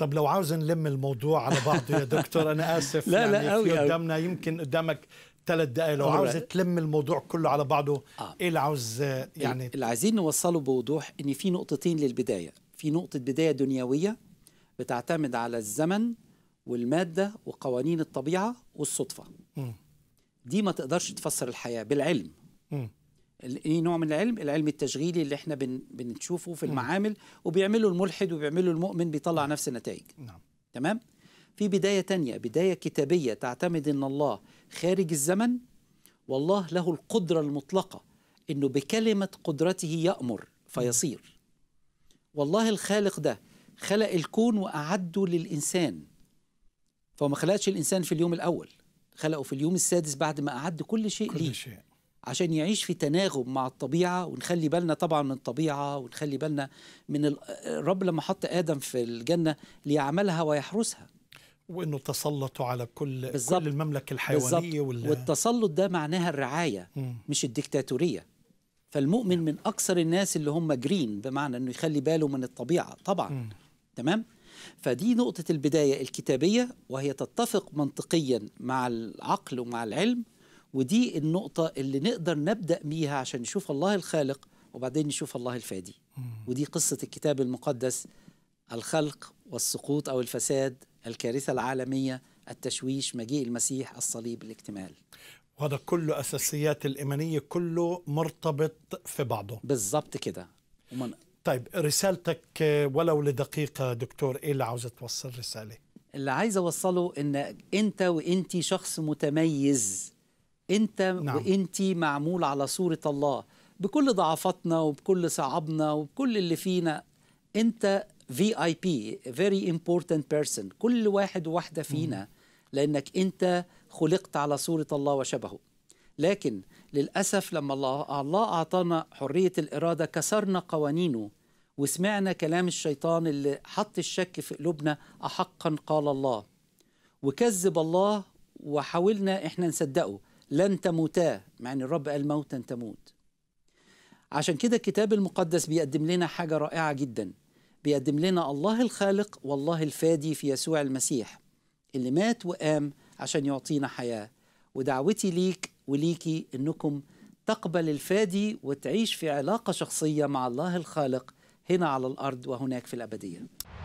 طب لو عاوز نلم الموضوع على بعضه يا دكتور انا اسف لا يعني لا قوي قدامنا يمكن قدامك ثلاث دقائق لو عاوز تلم الموضوع كله على بعضه آه. ايه اللي عاوز يعني اللي عايزين نوصله بوضوح ان في نقطتين للبدايه في نقطه بدايه دنيويه بتعتمد على الزمن والماده وقوانين الطبيعه والصدفه م. دي ما تقدرش تفسر الحياه بالعلم م. اي نوع من العلم العلم التشغيلي اللي احنا بن بنشوفه في المعامل وبيعمله الملحد وبيعمله المؤمن بيطلع نفس النتائج نعم تمام في بدايه تانية بدايه كتابيه تعتمد ان الله خارج الزمن والله له القدره المطلقه انه بكلمه قدرته يامر فيصير والله الخالق ده خلق الكون واعده للانسان فهو ما خلقش الانسان في اليوم الاول خلقه في اليوم السادس بعد ما اعد كل شيء كل ليه شيء. عشان يعيش في تناغم مع الطبيعة ونخلي بالنا طبعا من الطبيعة ونخلي بالنا من الرب لما حط آدم في الجنة ليعملها ويحرسها وانه تسلطوا على كل بالزبط. كل المملكه الحيوانيه وال... والتسلط ده معناها الرعايه م. مش الدكتاتوريه فالمؤمن من اكثر الناس اللي هم جرين بمعنى انه يخلي باله من الطبيعه طبعا م. تمام فدي نقطه البدايه الكتابيه وهي تتفق منطقيا مع العقل ومع العلم ودي النقطة اللي نقدر نبدأ بيها عشان نشوف الله الخالق وبعدين نشوف الله الفادي ودي قصة الكتاب المقدس الخلق والسقوط أو الفساد الكارثة العالمية التشويش مجيء المسيح الصليب الاكتمال وهذا كله أساسيات الإيمانية كله مرتبط في بعضه بالظبط كده ومن... طيب رسالتك ولو لدقيقة دكتور إيه اللي عاوزة توصل رسالة؟ اللي عايز أوصله إن أنت وأنتي شخص متميز انت نعم. وانت معمول على صوره الله بكل ضعفاتنا وبكل صعبنا وبكل اللي فينا انت في اي بي فيري امبورتنت بيرسون كل واحد وواحده فينا لانك انت خلقت على صوره الله وشبهه لكن للاسف لما الله الله اعطانا حريه الاراده كسرنا قوانينه وسمعنا كلام الشيطان اللي حط الشك في قلوبنا احقا قال الله وكذب الله وحاولنا احنا نصدقه لن تموتا مع ان الرب قال موتا تموت عشان كده الكتاب المقدس بيقدم لنا حاجه رائعه جدا بيقدم لنا الله الخالق والله الفادي في يسوع المسيح اللي مات وقام عشان يعطينا حياه ودعوتي ليك وليكي انكم تقبل الفادي وتعيش في علاقه شخصيه مع الله الخالق هنا على الارض وهناك في الابديه